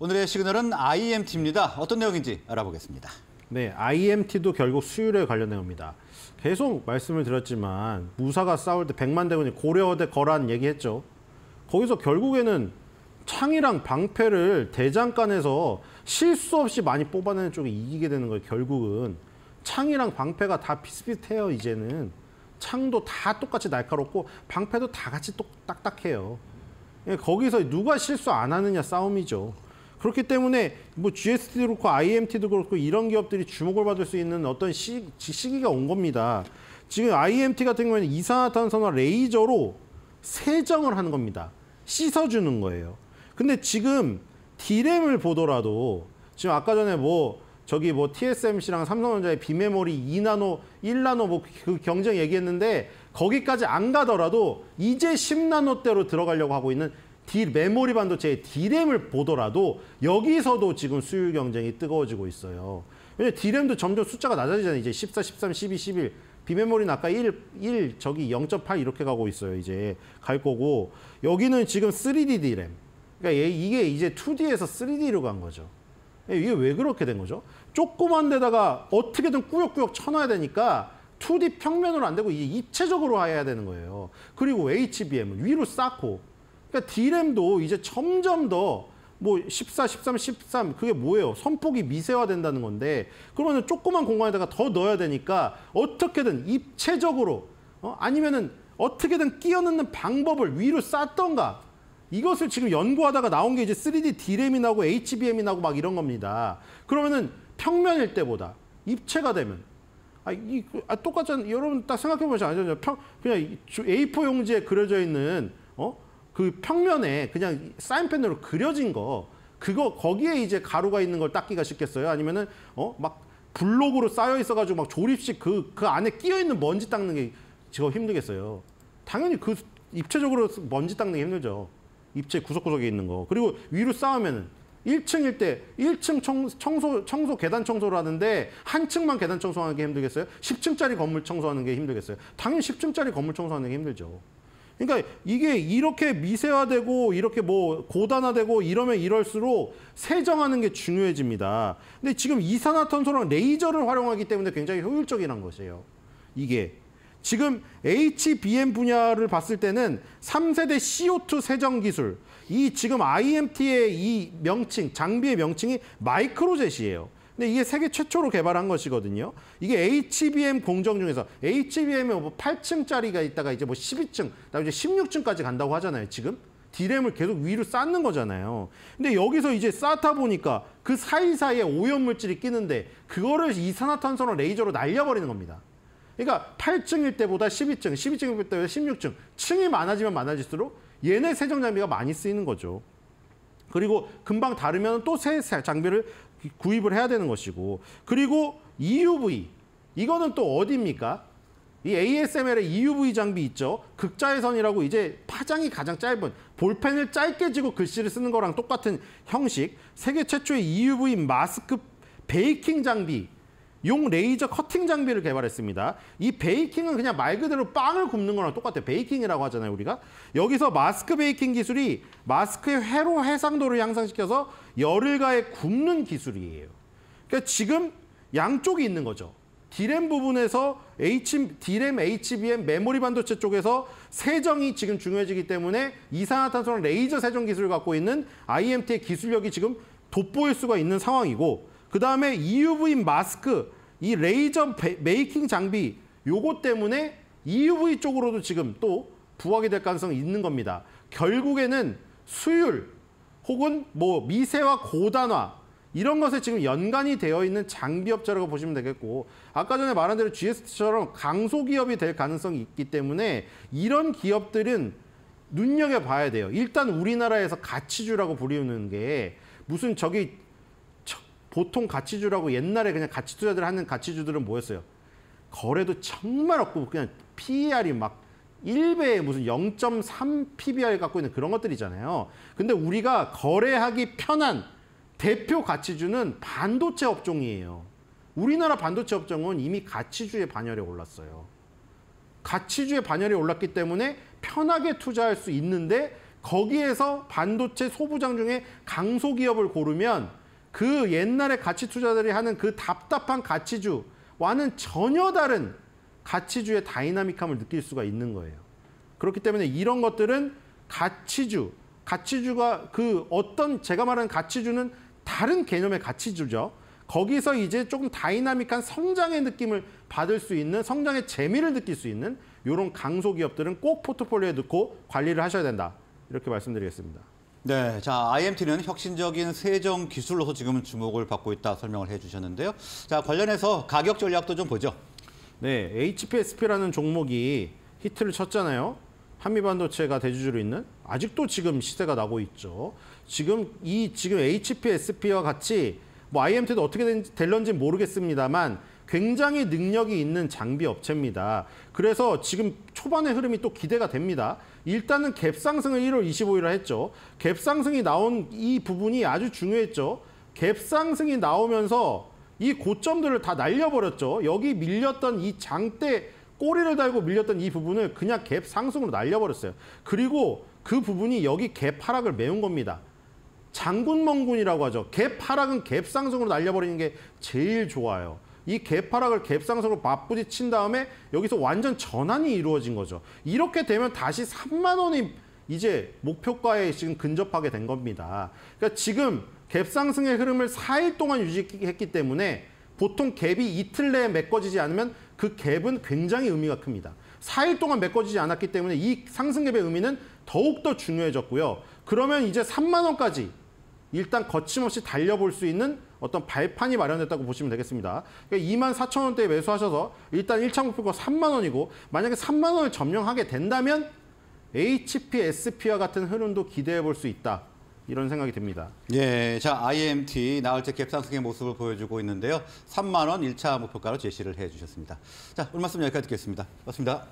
오늘의 시그널은 IMT입니다. 어떤 내용인지 알아보겠습니다. 네, IMT도 결국 수율에 관련된 겁니다. 계속 말씀을 드렸지만 무사가 싸울 때 백만대군이 고려 대 거란 얘기했죠. 거기서 결국에는 창이랑 방패를 대장간에서 실수 없이 많이 뽑아내는 쪽이 이기게 되는 거예요. 결국은 창이랑 방패가 다 비슷비슷해요. 이제는 창도 다 똑같이 날카롭고 방패도 다 같이 똑 딱딱해요. 예, 거기서 누가 실수 안 하느냐 싸움이죠. 그렇기 때문에 뭐 GST도 그렇고 IMT도 그렇고 이런 기업들이 주목을 받을 수 있는 어떤 시, 시기가 온 겁니다. 지금 IMT 같은 경우에는 이산화탄소나 레이저로 세정을 하는 겁니다. 씻어주는 거예요. 근데 지금 디램을 보더라도 지금 아까 전에 뭐 저기 뭐 TSMC랑 삼성전자의 비메모리 2나노, 1나노 뭐 그 경쟁 얘기했는데 거기까지 안 가더라도 이제 10나노대로 들어가려고 하고 있는 D, 메모리 반도체의 D램을 보더라도 여기서도 지금 수율 경쟁이 뜨거워지고 있어요. 왜냐 D램도 점점 숫자가 낮아지잖아요. 이제 14, 13, 12, 11. 비메모리는 아까 1, 1 저기 0.8 이렇게 가고 있어요. 이제 갈 거고 여기는 지금 3D D램. 그러니까 얘, 이게 이제 2D에서 3D로 간 거죠. 예, 이게 왜 그렇게 된 거죠? 조그만 데다가 어떻게든 꾸역꾸역 쳐놔야 되니까 2D 평면으로 안 되고 이제 입체적으로 해야 되는 거예요. 그리고 HBM은 위로 쌓고 그러니까 D램도 이제 점점 더 뭐 14, 13, 13 그게 뭐예요? 선폭이 미세화된다는 건데 그러면 조그만 공간에다가 더 넣어야 되니까 어떻게든 입체적으로 어? 아니면은 어떻게든 끼어 넣는 방법을 위로 쌓던가 이것을 지금 연구하다가 나온 게 이제 3D D램이 나고 HBM이 나고막 이런 겁니다. 그러면은 평면일 때보다 입체가 되면 아, 이, 아 똑같잖아. 여러분 딱 생각해 보시면 알죠? 평, 그냥 A4 용지에 그려져 있는 그 평면에 그냥 사인펜으로 그려진 거 그거 거기에 이제 가루가 있는 걸 닦기가 쉽겠어요? 아니면은 어 막 블록으로 쌓여 있어가지고 막 조립식 그그 그 안에 끼어 있는 먼지 닦는 게 저 힘들겠어요. 당연히 그 입체적으로 먼지 닦는 게 힘들죠. 입체 구석구석에 있는 거. 그리고 위로 쌓으면은 1층일 때 1층 청, 청소 청소 계단 청소를 하는데 한 층만 계단 청소하는 게 힘들겠어요? 10층짜리 건물 청소하는 게 힘들겠어요? 당연히 10층짜리 건물 청소하는 게 힘들죠. 그러니까 이게 이렇게 미세화되고 이렇게 뭐 고단화되고 이러면 이럴수록 세정하는 게 중요해집니다. 근데 지금 이산화탄소랑 레이저를 활용하기 때문에 굉장히 효율적이란 것이에요. 이게 지금 HBM 분야를 봤을 때는 3세대 CO2 세정 기술, 이 지금 IMT의 이 명칭, 장비의 명칭이 마이크로젯이에요. 근데 이게 세계 최초로 개발한 것이거든요. 이게 HBM 공정 중에서 HBM에 뭐 8층짜리가 있다가 이제 뭐 12층, 그다음에 이제 16층까지 간다고 하잖아요. 지금 디램을 계속 위로 쌓는 거잖아요. 근데 여기서 이제 쌓다 보니까 그 사이사이에 오염물질이 끼는데 그거를 이산화탄소로 레이저로 날려버리는 겁니다. 그러니까 8층일 때보다 12층, 12층일 때보다 16층, 층이 많아지면 많아질수록 얘네 세정 장비가 많이 쓰이는 거죠. 그리고 금방 다르면 또 새 장비를 구입을 해야 되는 것이고 그리고 EUV 이거는 또 어디입니까? 이 ASML의 EUV 장비 있죠. 극자외선이라고 이제 파장이 가장 짧은 볼펜을 짧게 쥐고 글씨를 쓰는 거랑 똑같은 형식. 세계 최초의 EUV 마스크 베이킹 장비 용 레이저 커팅 장비를 개발했습니다. 이 베이킹은 그냥 말 그대로 빵을 굽는 거랑 똑같아요. 베이킹이라고 하잖아요, 우리가. 여기서 마스크 베이킹 기술이 마스크의 회로 해상도를 향상시켜서 열을가해 굽는 기술이에요. 그러니까 지금 양쪽이 있는 거죠. 디램 부분에서 H, 디램 HBM, 메모리 반도체 쪽에서 세정이 지금 중요해지기 때문에 이산화탄소랑 레이저 세정 기술을 갖고 있는 IMT의 기술력이 지금 돋보일 수가 있는 상황이고 그다음에 EUV 마스크, 이 레이저 메이킹 장비 요거 때문에 EUV 쪽으로도 지금 또 부각이 될 가능성이 있는 겁니다. 결국에는 수율 혹은 뭐 미세와 고단화 이런 것에 지금 연관이 되어 있는 장비업자라고 보시면 되겠고 아까 전에 말한 대로 GST처럼 강소기업이 될 가능성이 있기 때문에 이런 기업들은 눈여겨봐야 돼요. 일단 우리나라에서 가치주라고 불리우는 게 무슨 저기 보통 가치주라고 옛날에 그냥 가치 투자들 하는 가치주들은 뭐였어요? 거래도 정말 없고 그냥 PER이 막 1배에 무슨 0.3 PBR 갖고 있는 그런 것들이잖아요. 근데 우리가 거래하기 편한 대표 가치주는 반도체 업종이에요. 우리나라 반도체 업종은 이미 가치주의 반열에 올랐어요. 가치주의 반열에 올랐기 때문에 편하게 투자할 수 있는데 거기에서 반도체 소부장 중에 강소기업을 고르면 그 옛날에 가치 투자들이 하는 그 답답한 가치주와는 전혀 다른 가치주의 다이나믹함을 느낄 수가 있는 거예요. 그렇기 때문에 이런 것들은 가치주, 가치주가 그 어떤 제가 말하는 가치주는 다른 개념의 가치주죠. 거기서 이제 조금 다이나믹한 성장의 느낌을 받을 수 있는 성장의 재미를 느낄 수 있는 이런 강소 기업들은 꼭 포트폴리오에 넣고 관리를 하셔야 된다. 이렇게 말씀드리겠습니다. 네, 자 IMT는 혁신적인 세정 기술로서 지금은 주목을 받고 있다 설명을 해주셨는데요. 자 관련해서 가격 전략도 좀 보죠. 네, HPSP라는 종목이 히트를 쳤잖아요. 한미반도체가 대주주로 있는 아직도 지금 시세가 나고 있죠. 지금 이 지금 HPSP와 같이 뭐 IMT도 어떻게 될런지 모르겠습니다만 굉장히 능력이 있는 장비 업체입니다. 그래서 지금 초반의 흐름이 또 기대가 됩니다. 일단은 갭 상승을 1월 25일에 했죠. 갭 상승이 나온 이 부분이 아주 중요했죠. 갭 상승이 나오면서 이 고점들을 다 날려버렸죠. 여기 밀렸던 이 장대 꼬리를 달고 밀렸던 이 부분을 그냥 갭 상승으로 날려버렸어요. 그리고 그 부분이 여기 갭 하락을 메운 겁니다. 장군멍군이라고 하죠. 갭 하락은 갭 상승으로 날려버리는 게 제일 좋아요. 이 개파락을 갭상승으로 맞부딪힌 다음에 여기서 완전 전환이 이루어진 거죠. 이렇게 되면 다시 3만 원이 이제 목표가에 지금 근접하게 된 겁니다. 그러니까 지금 갭상승의 흐름을 4일 동안 유지했기 때문에 보통 갭이 이틀 내에 메꿔지지 않으면 그 갭은 굉장히 의미가 큽니다. 4일 동안 메꿔지지 않았기 때문에 이 상승갭의 의미는 더욱더 중요해졌고요. 그러면 이제 3만 원까지 일단 거침없이 달려볼 수 있는 어떤 발판이 마련됐다고 보시면 되겠습니다. 그러니까 2만 4천 원대에 매수하셔서 일단 1차 목표가 3만 원이고 만약에 3만 원을 점령하게 된다면 HP, SP와 같은 흐름도 기대해 볼 수 있다. 이런 생각이 듭니다. 예, 자 IMT 나흘째 갭상승의 모습을 보여주고 있는데요. 3만 원 1차 목표가로 제시를 해주셨습니다. 자 오늘 말씀 여기까지 듣겠습니다. 고맙습니다.